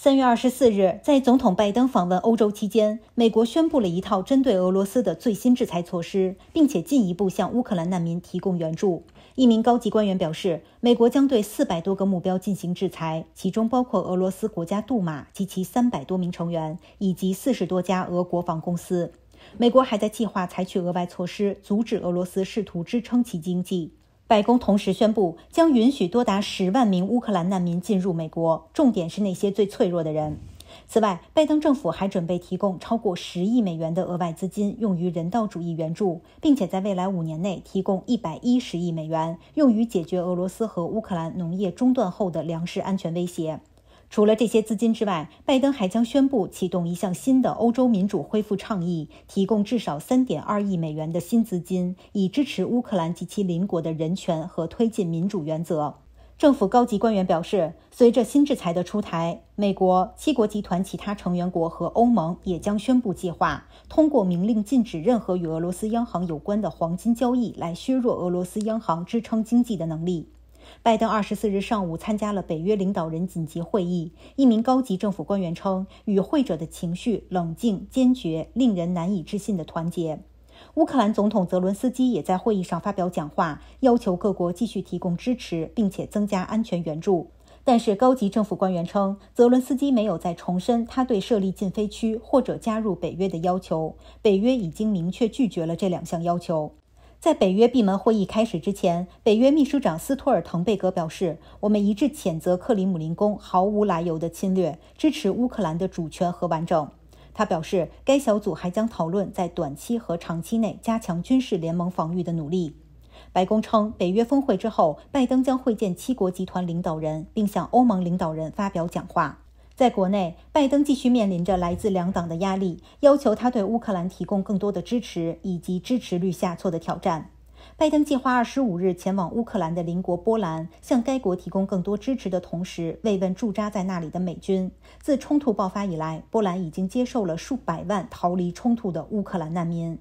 三月二十四日，在总统拜登访问欧洲期间，美国宣布了一套针对俄罗斯的最新制裁措施，并且进一步向乌克兰难民提供援助。一名高级官员表示，美国将对四百多个目标进行制裁，其中包括俄罗斯国家杜马及其三百多名成员，以及四十多家俄国防公司。美国还在计划采取额外措施，阻止俄罗斯试图支撑其经济。白宫同时宣布，将允许多达十万名乌克兰难民进入美国，重点是那些最脆弱的人。此外，拜登政府还准备提供超过十亿美元的额外资金，用于人道主义援助，并且在未来五年内提供一百一十亿美元，用于解决俄罗斯和乌克兰农业中断后的粮食安全威胁。除了这些资金之外，拜登还将宣布启动一项新的欧洲民主恢复倡议，提供至少三点二亿美元的新资金，以支持乌克兰及其邻国的人权和推进民主原则。政府高级官员表示，随着新制裁的出台，美国七国集团其他成员国和欧盟也将宣布计划，通过明令禁止任何与俄罗斯央行有关的黄金交易来削弱俄罗斯央行支撑经济的能力。拜登二十四日上午参加了北约领导人紧急会议。一名高级政府官员称，与会者的情绪冷静、坚决，令人难以置信的团结。乌克兰总统泽伦斯基也在会议上发表讲话，要求各国继续提供支持，并且增加安全援助。但是，高级政府官员称，泽伦斯基没有再重申他对设立禁飞区或者加入北约的要求。北约已经明确拒绝了这两项要求。在北约闭门会议开始之前，北约秘书长斯托尔滕贝格表示：“我们一致谴责克里姆林宫毫无来由的侵略，支持乌克兰的主权和完整。”他表示，该小组还将讨论在短期和长期内加强军事联盟防御的努力。白宫称，北约峰会之后，拜登将会见七国集团领导人，并向欧盟领导人发表讲话。在国内，拜登继续面临着来自两党的压力，要求他对乌克兰提供更多的支持以及支持率下挫的挑战。拜登计划二十五日前往乌克兰的邻国波兰，向该国提供更多支持的同时慰问驻扎在那里的美军。自冲突爆发以来，波兰已经接受了数百万逃离冲突的乌克兰难民。